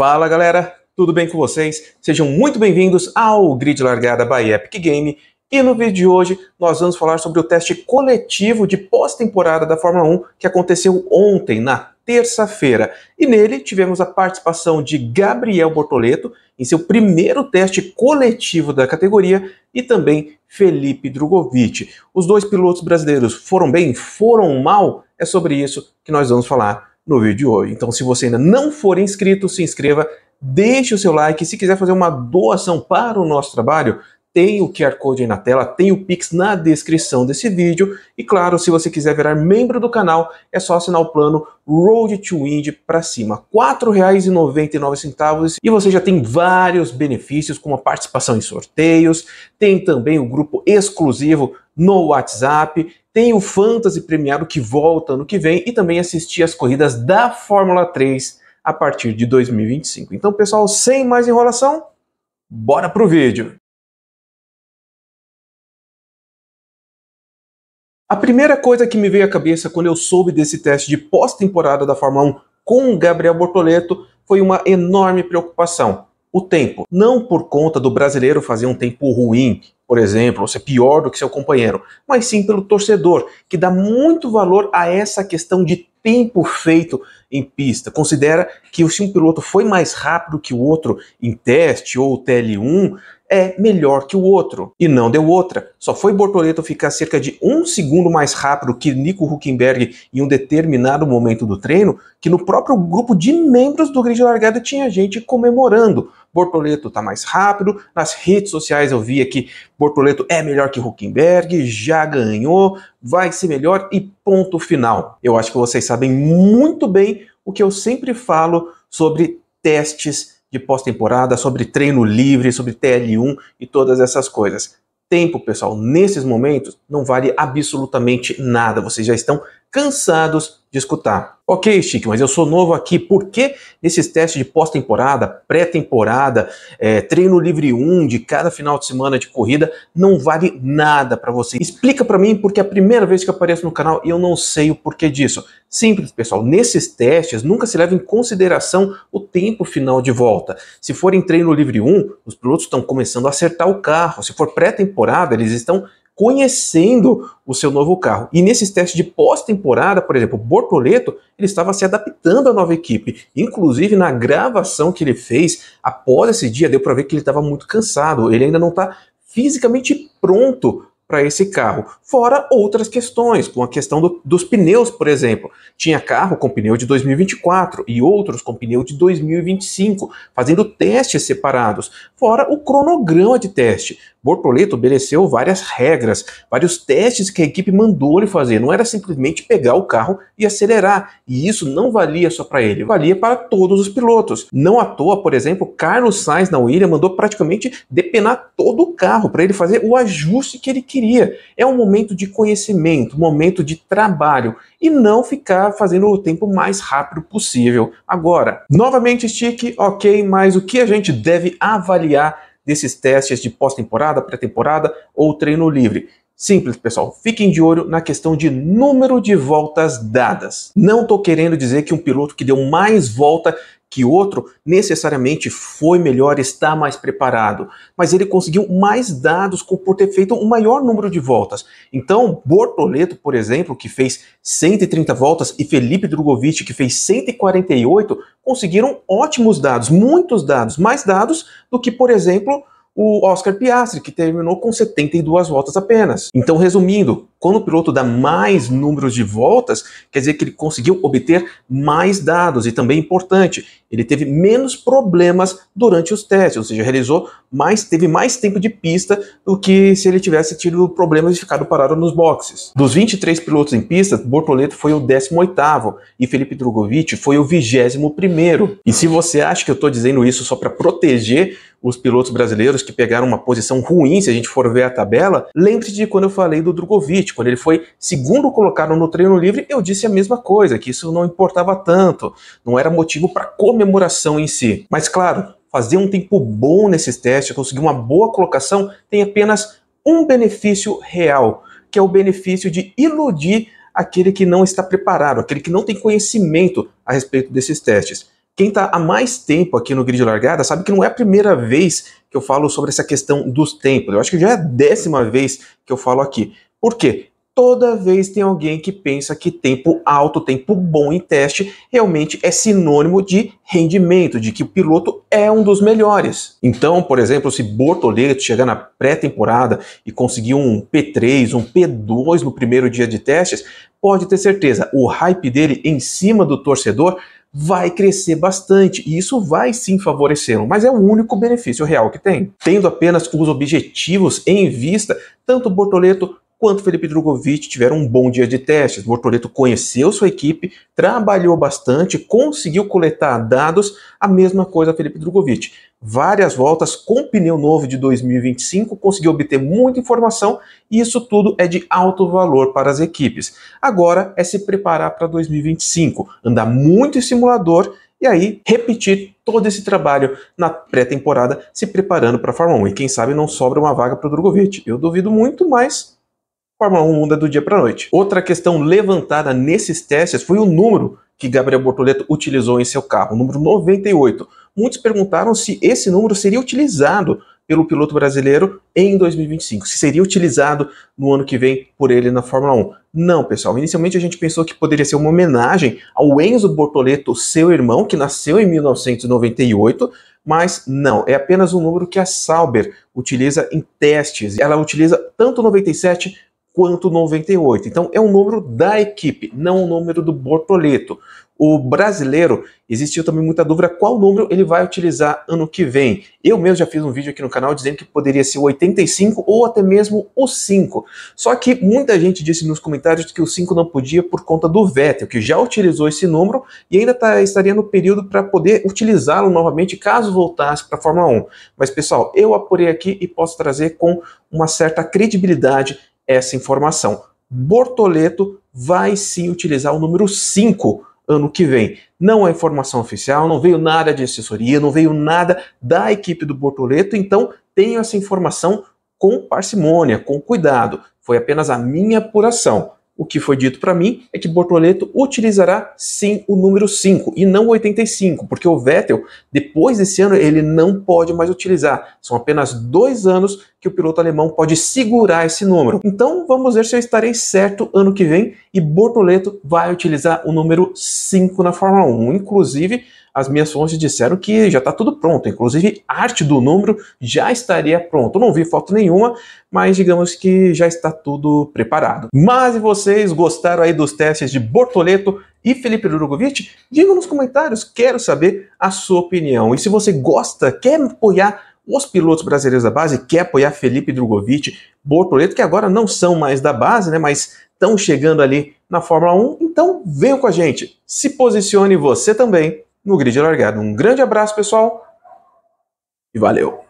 Fala galera, tudo bem com vocês? Sejam muito bem-vindos ao Grid Largada by Epic Game. E no vídeo de hoje nós vamos falar sobre o teste coletivo de pós-temporada da Fórmula 1 que aconteceu ontem, na terça-feira. E nele tivemos a participação de Gabriel Bortoleto em seu primeiro teste coletivo da categoria e também Felipe Drogovic. Os dois pilotos brasileiros foram bem, foram mal? É sobre isso que nós vamos falar no vídeo de hoje. Então, se você ainda não for inscrito, se inscreva, deixe o seu like. Se quiser fazer uma doação para o nosso trabalho, tem o QR Code aí na tela, tem o Pix na descrição desse vídeo. E claro, se você quiser virar membro do canal, é só assinar o plano Road to Wind para cima. R$ 4,99 e você já tem vários benefícios, como a participação em sorteios, tem também o grupo exclusivo no WhatsApp, tem o Fantasy Premiado que volta ano que vem e também assistir as corridas da Fórmula 3 a partir de 2025. Então, pessoal, sem mais enrolação, bora pro vídeo. A primeira coisa que me veio à cabeça quando eu soube desse teste de pós-temporada da Fórmula 1 com Gabriel Bortoleto foi uma enorme preocupação: o tempo. Não por conta do brasileiro fazer um tempo ruim, por exemplo, ou ser é pior do que seu companheiro, mas sim pelo torcedor, que dá muito valor a essa questão de tempo feito em pista. Considera que se um piloto foi mais rápido que o outro em teste ou TL1, é melhor que o outro. E não deu outra. Só foi Bortoleto ficar cerca de um segundo mais rápido que Nico Huckenberg em um determinado momento do treino, que no próprio grupo de membros do grid largada tinha gente comemorando. Bortoleto está mais rápido. Nas redes sociais eu vi que Bortoleto é melhor que Huckenberg, já ganhou, vai ser melhor e ponto final. Eu acho que vocês sabem muito bem o que eu sempre falo sobre testes de pós-temporada, sobre treino livre, sobre TL1 e todas essas coisas. Tempo, pessoal, nesses momentos não vale absolutamente nada. Vocês já estão cansados de escutar. Ok, Chico, mas eu sou novo aqui. Por que esses testes de pós-temporada, pré-temporada, é, treino livre 1 de cada final de semana de corrida não vale nada para você? Explica para mim porque é a primeira vez que eu apareço no canal e eu não sei o porquê disso. Simples, pessoal. Nesses testes nunca se leva em consideração o tempo final de volta. Se for em treino livre 1, os pilotos estão começando a acertar o carro. Se for pré-temporada, eles estão conhecendo o seu novo carro. E nesses testes de pós-temporada, por exemplo, Bortoleto, ele estava se adaptando à nova equipe. Inclusive, na gravação que ele fez após esse dia, deu para ver que ele estava muito cansado. Ele ainda não está fisicamente pronto para esse carro. Fora outras questões, como a questão do, dos pneus, por exemplo. Tinha carro com pneu de 2024 e outros com pneu de 2025, fazendo testes separados. Fora o cronograma de teste. Bortoleto obedeceu várias regras, vários testes que a equipe mandou ele fazer. Não era simplesmente pegar o carro e acelerar. E isso não valia só para ele, valia para todos os pilotos. Não à toa, por exemplo, Carlos Sainz na Williams mandou praticamente depenar todo o carro para ele fazer o ajuste que ele queria queria. É um momento de conhecimento, momento de trabalho e não ficar fazendo o tempo mais rápido possível. Agora, novamente estique, ok, mas o que a gente deve avaliar desses testes de pós-temporada, pré-temporada ou treino livre? Simples, pessoal. Fiquem de olho na questão de número de voltas dadas. Não estou querendo dizer que um piloto que deu mais volta que outro necessariamente foi melhor, está mais preparado, mas ele conseguiu mais dados por ter feito um maior número de voltas. Então, Bortoleto, por exemplo, que fez 130 voltas, e Felipe Drogovic, que fez 148, conseguiram ótimos dados, muitos dados, mais dados do que, por exemplo, o Oscar Piastri, que terminou com 72 voltas apenas. Então, resumindo, quando o piloto dá mais números de voltas, quer dizer que ele conseguiu obter mais dados e também é importante, ele teve menos problemas durante os testes, ou seja, realizou mais, teve mais tempo de pista do que se ele tivesse tido problemas e ficado parado nos boxes. Dos 23 pilotos em pista, Bortoleto foi o 18 e Felipe Drogovic foi o 21 E se você acha que eu estou dizendo isso só para proteger os pilotos brasileiros que pegaram uma posição ruim, se a gente for ver a tabela, lembre-se de quando eu falei do Drogovic, quando ele foi segundo colocado no treino livre, eu disse a mesma coisa, que isso não importava tanto, não era motivo para comemoração em si. Mas claro, fazer um tempo bom nesses testes, conseguir uma boa colocação, tem apenas um benefício real, que é o benefício de iludir aquele que não está preparado, aquele que não tem conhecimento a respeito desses testes. Quem está há mais tempo aqui no grid de largada sabe que não é a primeira vez que eu falo sobre essa questão dos tempos. Eu acho que já é a décima vez que eu falo aqui. Por quê? Toda vez tem alguém que pensa que tempo alto, tempo bom em teste, realmente é sinônimo de rendimento, de que o piloto é um dos melhores. Então, por exemplo, se Bortoleto chegar na pré-temporada e conseguir um P3, um P2 no primeiro dia de testes, pode ter certeza, o hype dele em cima do torcedor vai crescer bastante e isso vai sim favorecê-lo, mas é o único benefício real que tem. Tendo apenas os objetivos em vista, tanto o Bortoleto quanto Felipe Drogovic tiveram um bom dia de testes. Bortoleto conheceu sua equipe, trabalhou bastante, conseguiu coletar dados, a mesma coisa Felipe Drogovic. Várias voltas com pneu novo de 2025, conseguiu obter muita informação e isso tudo é de alto valor para as equipes. Agora é se preparar para 2025, andar muito em simulador e aí repetir todo esse trabalho na pré-temporada se preparando para a Fórmula 1. E quem sabe não sobra uma vaga para o Drogovic. Eu duvido muito, mas Fórmula 1 muda é do dia para a noite. Outra questão levantada nesses testes foi o número que Gabriel Bortoleto utilizou em seu carro, o número 98. Muitos perguntaram se esse número seria utilizado pelo piloto brasileiro em 2025, se seria utilizado no ano que vem por ele na Fórmula 1. Não, pessoal, inicialmente a gente pensou que poderia ser uma homenagem ao Enzo Bortoleto, seu irmão, que nasceu em 1998, mas não, é apenas um número que a Sauber utiliza em testes. Ela utiliza tanto 97 quanto 98. Então é um número da equipe, não o um número do Bortoleto. O brasileiro, existiu também muita dúvida qual número ele vai utilizar ano que vem. Eu mesmo já fiz um vídeo aqui no canal dizendo que poderia ser o 85 ou até mesmo o 5. Só que muita gente disse nos comentários que o 5 não podia por conta do Vettel, que já utilizou esse número e ainda tá, estaria no período para poder utilizá-lo novamente caso voltasse para a Fórmula 1. Mas pessoal, eu apurei aqui e posso trazer com uma certa credibilidade essa informação. Bortoleto vai sim utilizar o número 5 ano que vem. Não é informação oficial, não veio nada de assessoria, não veio nada da equipe do Bortoleto, então tenho essa informação com parcimônia, com cuidado. Foi apenas a minha apuração. O que foi dito para mim é que Bortoleto utilizará sim o número 5 e não 85, porque o Vettel, depois desse ano, ele não pode mais utilizar. São apenas dois anos que o piloto alemão pode segurar esse número. Então vamos ver se eu estarei certo ano que vem e Bortoleto vai utilizar o número 5 na Fórmula 1. Inclusive, as minhas fontes disseram que já está tudo pronto, inclusive a arte do número já estaria pronto. Não vi foto nenhuma, mas digamos que já está tudo preparado. Mas se vocês gostaram aí dos testes de Bortoleto e Felipe Drogovic, diga nos comentários, quero saber a sua opinião. E se você gosta, quer apoiar os pilotos brasileiros da base, apoiar Felipe Drogovic, Bortoleto, que agora não são mais da base, né, mas estão chegando ali na Fórmula 1. Então venham com a gente, se posicione você também no grid largado. Um grande abraço, pessoal, e valeu!